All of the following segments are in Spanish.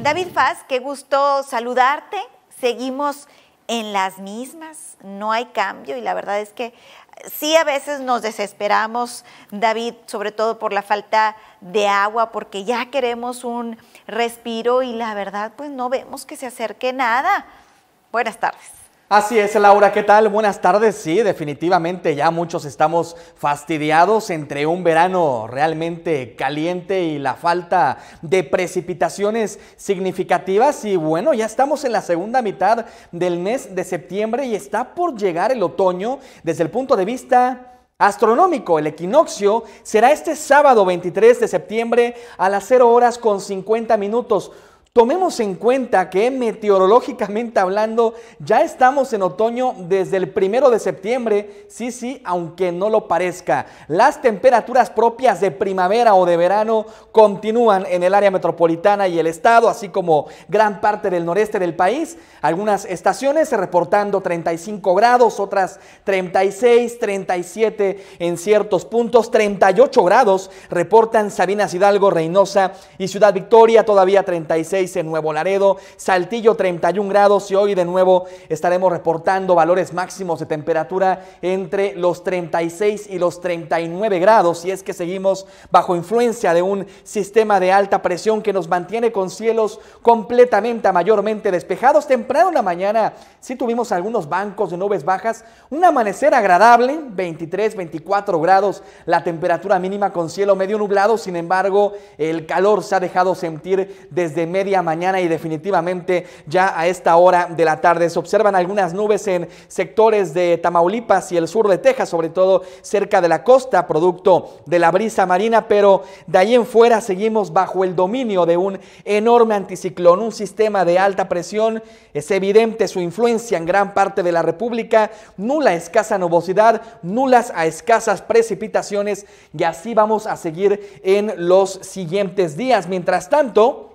David Faz, qué gusto saludarte. Seguimos en las mismas, no hay cambio y la verdad es que sí a veces nos desesperamos, David, sobre todo por la falta de agua, porque ya queremos un respiro y la verdad pues no vemos que se acerque nada. Buenas tardes. Así es, Laura, ¿qué tal? Buenas tardes. Sí, definitivamente ya muchos estamos fastidiados entre un verano realmente caliente y la falta de precipitaciones significativas. Y bueno, ya estamos en la segunda mitad del mes de septiembre y está por llegar el otoño desde el punto de vista astronómico. El equinoccio será este sábado 23 de septiembre a las 0 horas con 50 minutos. Tomemos en cuenta que meteorológicamente hablando ya estamos en otoño desde el primero de septiembre, sí, sí, aunque no lo parezca. Las temperaturas propias de primavera o de verano continúan en el área metropolitana y el estado, así como gran parte del noreste del país. Algunas estaciones reportando 35 grados, otras 36, 37 en ciertos puntos, 38 grados reportan Sabinas Hidalgo, Reynosa y Ciudad Victoria, todavía 36 en Nuevo Laredo, Saltillo 31 grados y hoy de nuevo estaremos reportando valores máximos de temperatura entre los 36 y los 39 grados y es que seguimos bajo influencia de un sistema de alta presión que nos mantiene con cielos completamente mayormente despejados. Temprano en la mañana sí tuvimos algunos bancos de nubes bajas, un amanecer agradable, 23, 24 grados, la temperatura mínima con cielo medio nublado, sin embargo el calor se ha dejado sentir desde medio mañana y definitivamente ya a esta hora de la tarde. Se observan algunas nubes en sectores de Tamaulipas y el sur de Texas, sobre todo cerca de la costa, producto de la brisa marina, pero de ahí en fuera seguimos bajo el dominio de un enorme anticiclón, un sistema de alta presión. Es evidente su influencia en gran parte de la República, nula escasa nubosidad, nulas a escasas precipitaciones y así vamos a seguir en los siguientes días. Mientras tanto,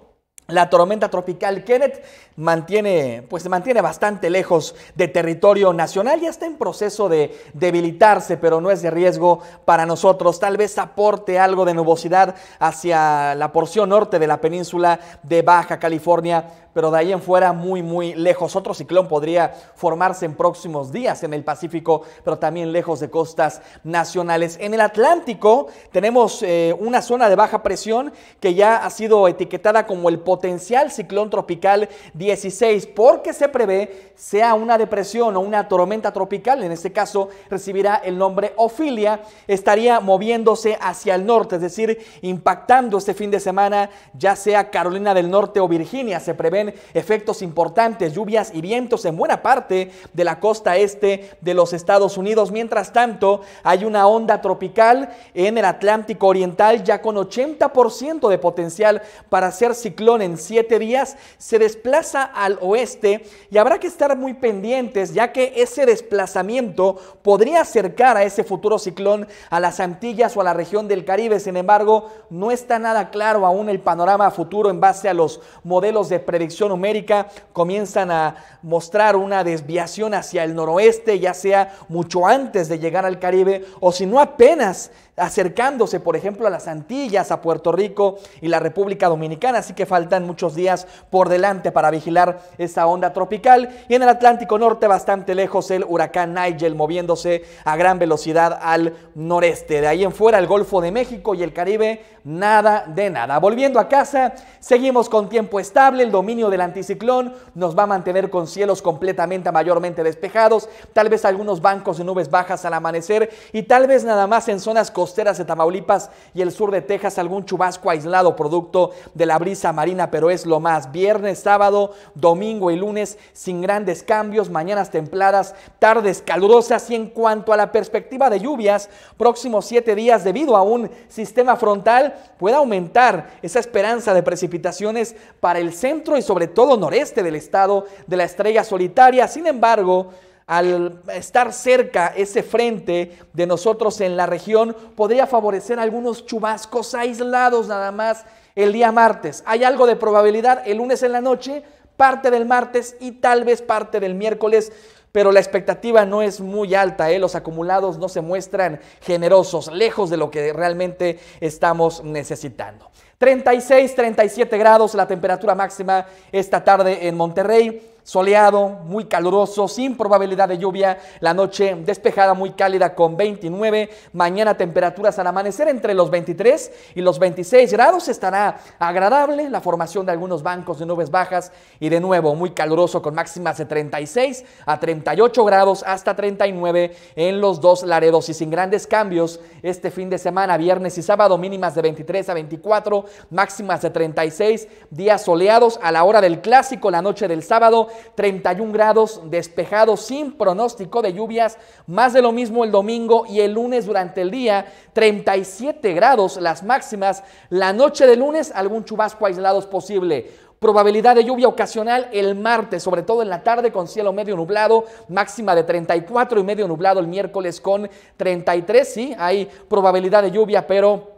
la tormenta tropical Kenneth mantiene, pues, se mantiene bastante lejos de territorio nacional, ya está en proceso de debilitarse, pero no es de riesgo para nosotros. Tal vez aporte algo de nubosidad hacia la porción norte de la península de Baja California, pero de ahí en fuera muy, muy lejos. Otro ciclón podría formarse en próximos días en el Pacífico, pero también lejos de costas nacionales. En el Atlántico tenemos eh, una zona de baja presión que ya ha sido etiquetada como el potencial ciclón tropical 16, porque se prevé sea una depresión o una tormenta tropical, en este caso recibirá el nombre Ofilia, estaría moviéndose hacia el norte, es decir, impactando este fin de semana ya sea Carolina del Norte o Virginia. Se prevén efectos importantes, lluvias y vientos en buena parte de la costa este de los Estados Unidos. Mientras tanto, hay una onda tropical en el Atlántico Oriental ya con 80% de potencial para ser ciclones en siete días, se desplaza al oeste y habrá que estar muy pendientes ya que ese desplazamiento podría acercar a ese futuro ciclón a las Antillas o a la región del Caribe. Sin embargo, no está nada claro aún el panorama futuro en base a los modelos de predicción numérica. Comienzan a mostrar una desviación hacia el noroeste, ya sea mucho antes de llegar al Caribe o si no apenas acercándose, por ejemplo, a las Antillas, a Puerto Rico y la República Dominicana. Así que falta muchos días por delante para vigilar esa onda tropical. Y en el Atlántico Norte, bastante lejos, el huracán Nigel moviéndose a gran velocidad al noreste. De ahí en fuera, el Golfo de México y el Caribe, nada de nada. Volviendo a casa, seguimos con tiempo estable. El dominio del anticiclón nos va a mantener con cielos completamente, mayormente despejados. Tal vez algunos bancos de nubes bajas al amanecer y tal vez nada más en zonas costeras de Tamaulipas y el sur de Texas algún chubasco aislado producto de la brisa marina pero es lo más. Viernes, sábado, domingo y lunes sin grandes cambios, mañanas templadas, tardes calurosas y en cuanto a la perspectiva de lluvias, próximos siete días debido a un sistema frontal puede aumentar esa esperanza de precipitaciones para el centro y sobre todo noreste del estado de la estrella solitaria. Sin embargo, al estar cerca ese frente de nosotros en la región, podría favorecer algunos chubascos aislados nada más el día martes. Hay algo de probabilidad el lunes en la noche, parte del martes y tal vez parte del miércoles. Pero la expectativa no es muy alta, ¿eh? los acumulados no se muestran generosos, lejos de lo que realmente estamos necesitando. 36, 37 grados la temperatura máxima esta tarde en Monterrey. Soleado, muy caluroso, sin probabilidad de lluvia. La noche despejada, muy cálida con 29. Mañana temperaturas al amanecer entre los 23 y los 26 grados. Estará agradable la formación de algunos bancos de nubes bajas y de nuevo muy caluroso con máximas de 36 a 38 grados hasta 39 en los dos laredos y sin grandes cambios este fin de semana, viernes y sábado, mínimas de 23 a 24, máximas de 36, días soleados a la hora del clásico, la noche del sábado, 31 grados despejado sin pronóstico de lluvias, más de lo mismo el domingo y el lunes durante el día, 37 grados las máximas, la noche de lunes algún chubasco aislado es posible. Probabilidad de lluvia ocasional el martes, sobre todo en la tarde con cielo medio nublado, máxima de 34 y medio nublado el miércoles con 33, sí, hay probabilidad de lluvia, pero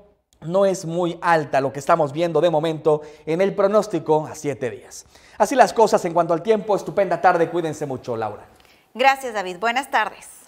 no es muy alta lo que estamos viendo de momento en el pronóstico a siete días. Así las cosas en cuanto al tiempo. Estupenda tarde. Cuídense mucho, Laura. Gracias, David. Buenas tardes.